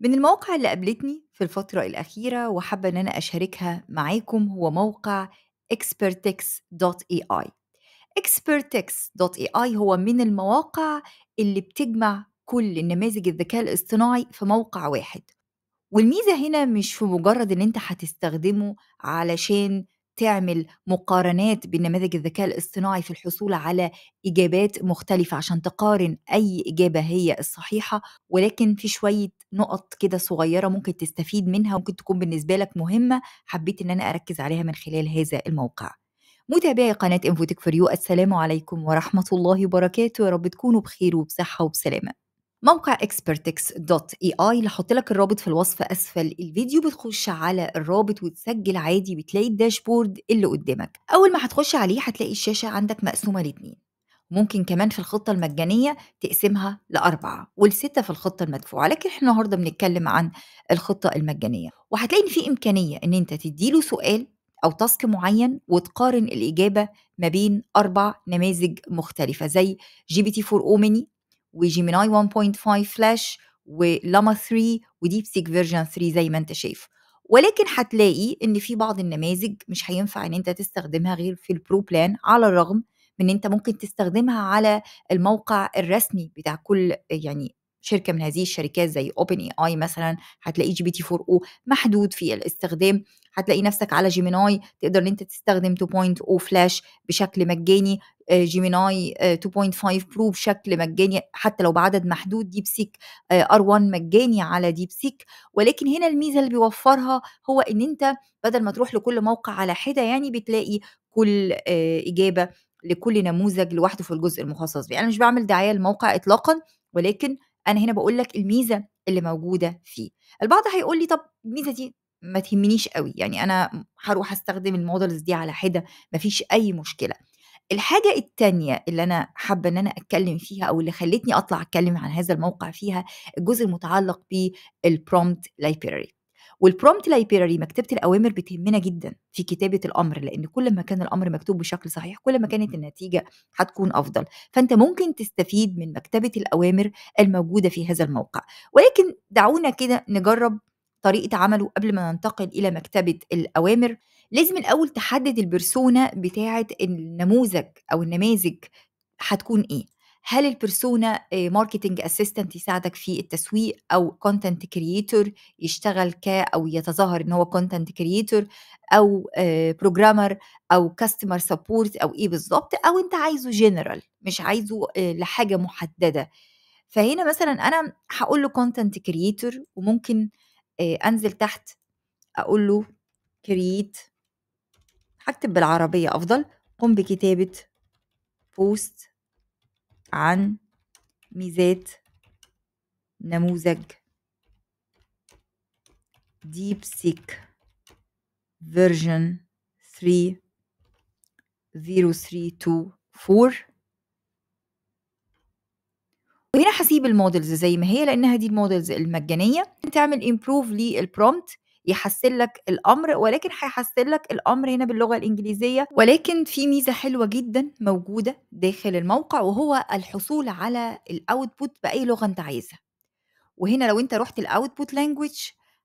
من المواقع اللي قابلتني في الفترة الأخيرة وحابة إن أنا أشاركها معاكم هو موقع expertix.ai expertix.ai هو من المواقع اللي بتجمع كل نماذج الذكاء الاصطناعي في موقع واحد والميزة هنا مش في مجرد إن أنت هتستخدمه علشان تعمل مقارنات بين نماذج الذكاء الاصطناعي في الحصول على اجابات مختلفه عشان تقارن اي اجابه هي الصحيحه ولكن في شويه نقط كده صغيره ممكن تستفيد منها ممكن تكون بالنسبه لك مهمه حبيت ان انا اركز عليها من خلال هذا الموقع متابعي قناه انفوتك فور يو السلام عليكم ورحمه الله وبركاته يا رب تكونوا بخير وبصحه وبسلامه موقع اكسبرتكس دوت اي اي اللي هحط لك الرابط في الوصف اسفل الفيديو بتخش على الرابط وتسجل عادي بتلاقي الداشبورد اللي قدامك اول ما هتخش عليه هتلاقي الشاشه عندك مقسومه لاتنين ممكن كمان في الخطة المجانية تقسمها لأربعة والستة في الخطة المدفوعة لكن احنا النهاردة بنتكلم عن الخطة المجانية وهتلاقي إن في إمكانية إن أنت تديله سؤال أو تاسك معين وتقارن الإجابة ما بين أربع نماذج مختلفة زي جي بي تي 4 أومني وجيميناي 1.5 فلاش ولما 3 وديب سيك فيرجن 3 زي ما انت شايف ولكن هتلاقي ان في بعض النماذج مش هينفع ان انت تستخدمها غير في البرو بلان على الرغم من انت ممكن تستخدمها على الموقع الرسمي بتاع كل يعني شركه من هذه الشركات زي اوبن اي اي مثلا هتلاقي جي بي تي 4 او محدود في الاستخدام هتلاقي نفسك على جيميناي تقدر ان انت تستخدم 2.0 فلاش بشكل مجاني جيميناي 2.5 برو بشكل مجاني حتى لو بعدد محدود ديب سيك ار 1 مجاني على ديب سيك ولكن هنا الميزه اللي بيوفرها هو ان انت بدل ما تروح لكل موقع على حده يعني بتلاقي كل آه، اجابه لكل نموذج لوحده في الجزء المخصص بيه انا مش بعمل دعايه للموقع اطلاقا ولكن انا هنا بقول لك الميزه اللي موجوده فيه البعض هيقول لي طب الميزه دي ما تهمنيش قوي يعني انا هروح استخدم المودلز دي على حده مفيش اي مشكله الحاجة التانية اللي أنا حابة إن أنا أتكلم فيها أو اللي خلتني أطلع أتكلم عن هذا الموقع فيها الجزء المتعلق بالبرومت لايبراري والبرومت لايبراري مكتبه الاوامر بتهمنا جدا في كتابه الامر لان كل ما كان الامر مكتوب بشكل صحيح كل ما كانت النتيجه هتكون افضل فانت ممكن تستفيد من مكتبه الاوامر الموجوده في هذا الموقع ولكن دعونا كده نجرب طريقه عمله قبل ما ننتقل الى مكتبه الاوامر لازم الاول تحدد البرسونا بتاعه النموذج او النماذج هتكون ايه هل البرسونا ماركتنج اسيستنت يساعدك في التسويق او كونتنت كرييتور يشتغل ك او يتظاهر ان هو كونتنت كرييتور او بروجرامر آه، او كاستمر سبورت او ايه بالظبط او انت عايزه جنرال مش عايزه آه، لحاجه محدده فهنا مثلا انا هقول له كونتنت كرييتور وممكن انزل تحت اقول له كريت هكتب بالعربيه افضل قم بكتابه بوست عن ميزات نموذج ديب سيك فيرجن 3 0324 تسيب المودلز زي ما هي لانها دي المودلز المجانيه تعمل امبروف للبرومت يحسن لك الامر ولكن هيحسن لك الامر هنا باللغه الانجليزيه ولكن في ميزه حلوه جدا موجوده داخل الموقع وهو الحصول على الاوتبوت باي لغه انت عايزها وهنا لو انت رحت الاوتبوت لانجويج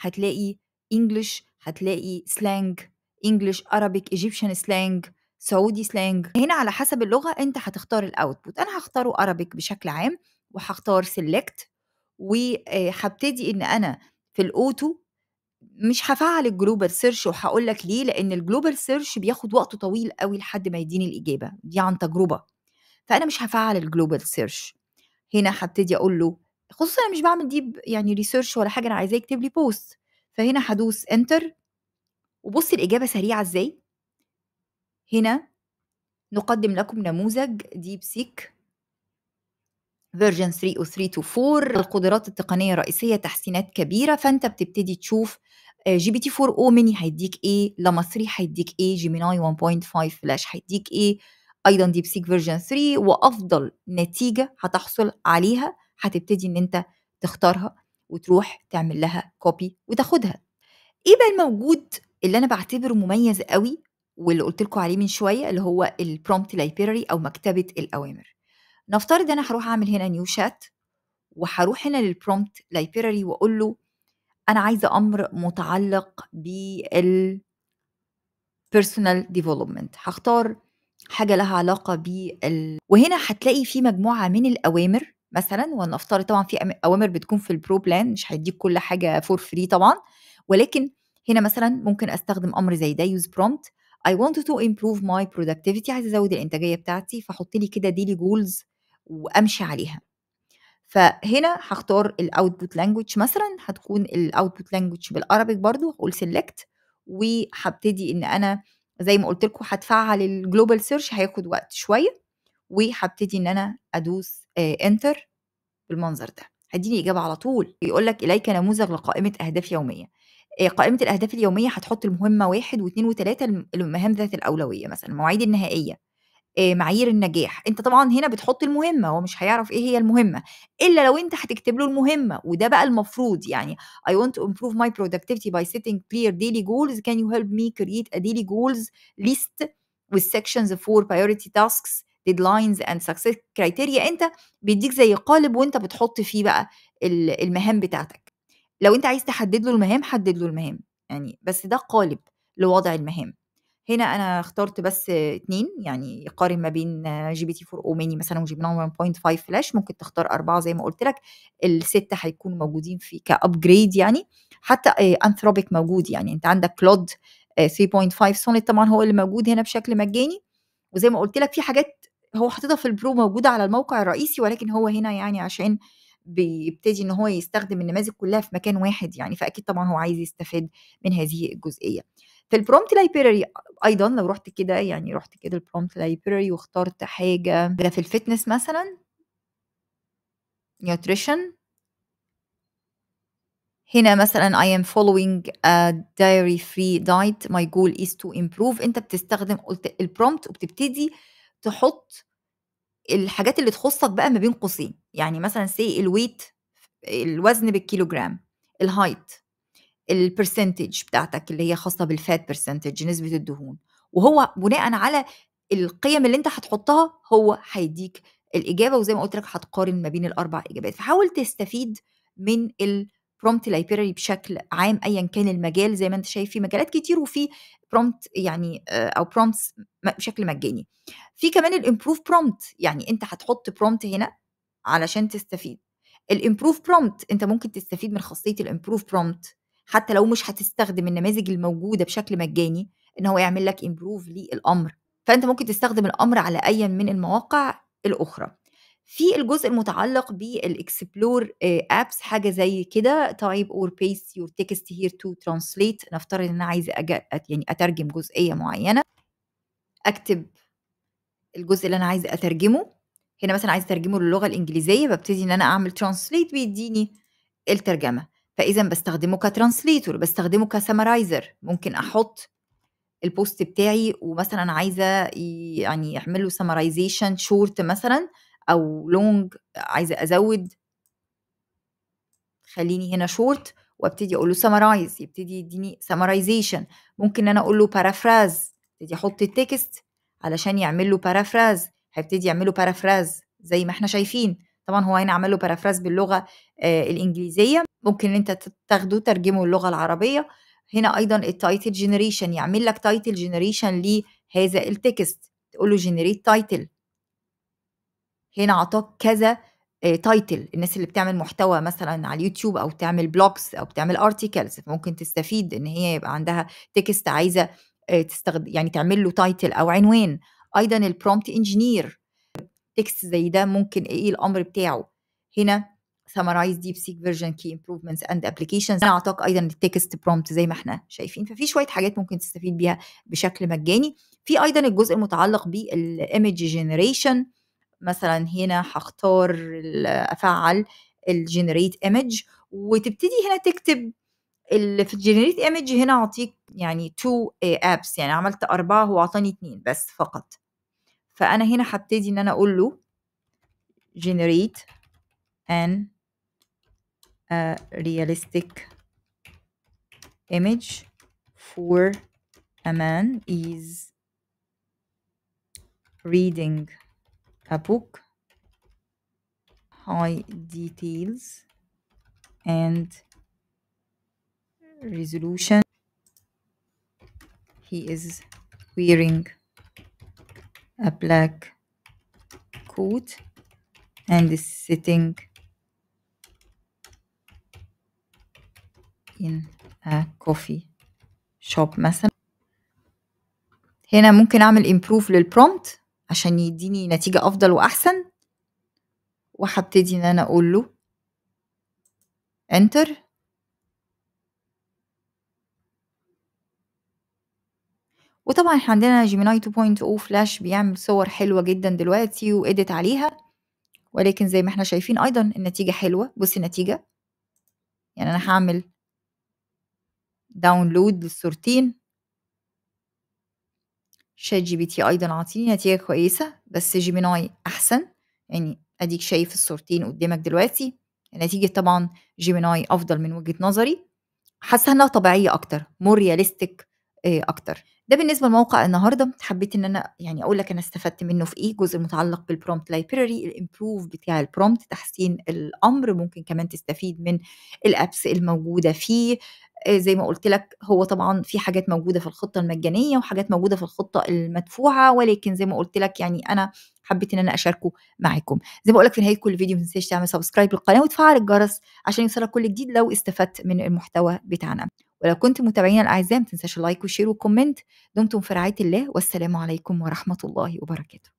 هتلاقي انجلش هتلاقي سلانج انجلش ارابيك ايجيبشن سلانج سعودي سلانج هنا على حسب اللغه انت هتختار الاوتبوت انا هختاره ارابيك بشكل عام وهختار سيلكت وهبتدي آه، ان انا في الاوتو مش هفعل الجلوبال سيرش وهقول لك ليه لان الجلوبال سيرش بياخد وقت طويل قوي لحد ما يديني الاجابه دي عن تجربه فانا مش هفعل الجلوبال سيرش هنا هبتدي اقول له خصوصا انا مش بعمل ديب يعني ريسيرش ولا حاجه انا عايزاه يكتب لي بوست فهنا هدوس انتر وبص الاجابه سريعه ازاي هنا نقدم لكم نموذج ديب سيك فيرجن 3 و 3 تو 4 القدرات التقنيه الرئيسيه تحسينات كبيره فانت بتبتدي تشوف آه، جي بي تي 4 او ميني هيديك ايه لما 3 هيديك ايه جيميناي 1.5 فلاش هيديك ايه ايضا ديب سيك فيرجن 3 وافضل نتيجه هتحصل عليها هتبتدي ان انت تختارها وتروح تعمل لها كوبي وتاخدها ايه بقى الموجود اللي انا بعتبره مميز قوي واللي قلت لكم عليه من شويه اللي هو البرومبت لايبراري او مكتبه الاوامر نفترض انا هروح اعمل هنا نيو شات وهروح هنا للبرومبت لايبراري واقول له انا عايزه امر متعلق بال personal development هختار حاجه لها علاقه بال وهنا هتلاقي في مجموعه من الاوامر مثلا ونفترض طبعا في اوامر بتكون في البرو بلان مش هيديك كل حاجه فور فري طبعا ولكن هنا مثلا ممكن استخدم امر زي ده يوز برومبت I want to improve my productivity عايزه ازود الانتاجيه بتاعتي فحط لي كده ديلي جولز وامشي عليها فهنا هختار الاوتبوت لانجوج مثلا هتكون الاوتبوت لانجوج بالعربي برضو هقول سيلكت وهبتدي ان انا زي ما قلت لكم هتفعل الجلوبال سيرش هياخد وقت شويه وهبتدي ان انا ادوس انتر آه، بالمنظر ده هديني اجابه على طول بيقول لك اليك نموذج لقائمه اهداف يوميه آه، قائمه الاهداف اليوميه هتحط المهمه واحد واثنين وثلاثه المهام ذات الاولويه مثلا المواعيد النهائيه معايير النجاح انت طبعا هنا بتحط المهمه هو مش هيعرف ايه هي المهمه الا لو انت هتكتب له المهمه وده بقى المفروض يعني I want to improve my productivity by setting clear daily goals can you help me create a daily goals list with sections for priority tasks deadlines and success criteria انت بيديك زي قالب وانت بتحط فيه بقى المهام بتاعتك لو انت عايز تحدد له المهام حدد له المهام يعني بس ده قالب لوضع المهام هنا انا اخترت بس اتنين يعني يقارن ما بين جي بي تي 4 اوميني مثلا وجي بي 1.5 فلاش ممكن تختار اربعه زي ما قلت لك السته هيكونوا موجودين في كابجريد يعني حتى انثروبيك آه، موجود يعني انت عندك كلود 3.5 سونيت طبعا هو اللي موجود هنا بشكل مجاني وزي ما قلت لك في حاجات هو حاططها في البرو موجوده على الموقع الرئيسي ولكن هو هنا يعني عشان بيبتدي ان هو يستخدم النماذج كلها في مكان واحد يعني فاكيد طبعا هو عايز يستفاد من هذه الجزئيه في البرومت لايبراري ايضا لو رحت كده يعني رحت كده البرومت لايبراري واخترت حاجه ده في الفتنس مثلا نيوتريشن هنا مثلا I am following a diary free diet my goal is to improve انت بتستخدم قلت البرومت وبتبتدي تحط الحاجات اللي تخصك بقى ما بين قوسين يعني مثلا سي الويت الوزن بالكيلوجرام الهايت البرسنتج بتاعتك اللي هي خاصه بالفات برسنتج نسبه الدهون وهو بناء على القيم اللي انت هتحطها هو هيديك الاجابه وزي ما قلت لك هتقارن ما بين الاربع اجابات فحاول تستفيد من البرومت لايبراري بشكل عام ايا كان المجال زي ما انت شايف في مجالات كتير وفي برومت يعني آه، او برومتس بشكل مجاني في كمان الامبروف برومت يعني انت هتحط برومت هنا علشان تستفيد الامبروف برومت انت ممكن تستفيد من خاصيه الامبروف برومت حتى لو مش هتستخدم النماذج الموجوده بشكل مجاني ان هو يعمل لك امبروف للامر فانت ممكن تستخدم الامر على اي من المواقع الاخرى في الجزء المتعلق بالاكسبلور ابس آه، حاجه زي كده تايب اور بيست يور تكست هير تو ترانسليت نفترض ان انا عايزه يعني اترجم جزئيه معينه اكتب الجزء اللي انا عايزه اترجمه هنا مثلا عايزه اترجمه للغه الانجليزيه ببتدي ان انا اعمل ترانسليت بيديني الترجمه فاذا بستخدمه كترانسليتور بستخدمه كسمرايزر ممكن احط البوست بتاعي ومثلا عايزه يعني يعمل له سمرايزيشن شورت مثلا او لونج عايزه ازود خليني هنا شورت وابتدي اقول له سمرايز يبتدي يديني سمرايزيشن ممكن انا اقول له بارافراز يبتدي احط التكست علشان يعمل له بارافراز هيبتدي يعمل له بارافراز زي ما احنا شايفين طبعا هو هنا عمل له بارافراز باللغه آه، الانجليزيه ممكن انت تاخده ترجمه للغه العربيه هنا ايضا التايتل جنريشن يعمل لك تايتل جنريشن لهذا التكست تقول له جنريت تايتل هنا اعطاك كذا تايتل آه، الناس اللي بتعمل محتوى مثلا على اليوتيوب او بتعمل بلوجز او بتعمل ارتكلز ممكن تستفيد ان هي يبقى عندها تكست عايزه آه، تستخدم يعني تعمل له تايتل او عنوان ايضا البرومبت انجينير تكست زي ده ممكن ايه الامر بتاعه هنا summarize deep seek version key improvements and applications انا اعطاك ايضا التكست برومبت زي ما احنا شايفين ففي شويه حاجات ممكن تستفيد بيها بشكل مجاني في ايضا الجزء المتعلق بالايمج جنريشن مثلا هنا هختار افعل الجنريت ايمج وتبتدي هنا تكتب اللي في الجنريت ايمج هنا اعطيك يعني تو ابس eh, يعني عملت اربعه هو اعطاني اثنين بس فقط فانا هنا هبتدي ان انا اقول له generate an a realistic image for a man is reading a book high details and resolution he is wearing a black coat and is sitting in a coffee shop مثلا هنا ممكن اعمل امبروف للبرومت عشان يديني نتيجة افضل واحسن وهبتدي ان انا اقول له enter وطبعًا إحنا عندنا جيميناي 2.0 فلاش بيعمل صور حلوة جدًا دلوقتي واديت عليها، ولكن زي ما إحنا شايفين أيضًا النتيجة حلوة، بُصّي النتيجة. يعني أنا هعمل داونلود للصورتين. شات جي بي تي أيضًا عاطيني نتيجة كويسة، بس جيميناي أحسن، يعني أديك شايف الصورتين قدّامك دلوقتي، النتيجه طبعًا جيميناي أفضل من وجهة نظري، حاسه إنها طبيعية أكتر more realistic اكتر ده بالنسبه لموقع النهارده حبيت ان انا يعني اقول لك انا استفدت منه في ايه الجزء المتعلق بالبرومبت لايبراري الامبروف بتاع البرومبت تحسين الامر ممكن كمان تستفيد من الابس الموجوده فيه آه، زي ما قلت لك هو طبعا في حاجات موجوده في الخطه المجانيه وحاجات موجوده في الخطه المدفوعه ولكن زي ما قلت لك يعني انا حبيت ان انا اشاركه معاكم زي ما بقول لك في نهايه كل فيديو ما تنساش تعمل سبسكرايب للقناه وتفعل الجرس عشان يوصلك كل جديد لو استفدت من المحتوى بتاعنا ولو كنتم متابعينا الاعزاء ما تنساش اللايك والشير والكومنت دمتم في رعايه الله والسلام عليكم ورحمه الله وبركاته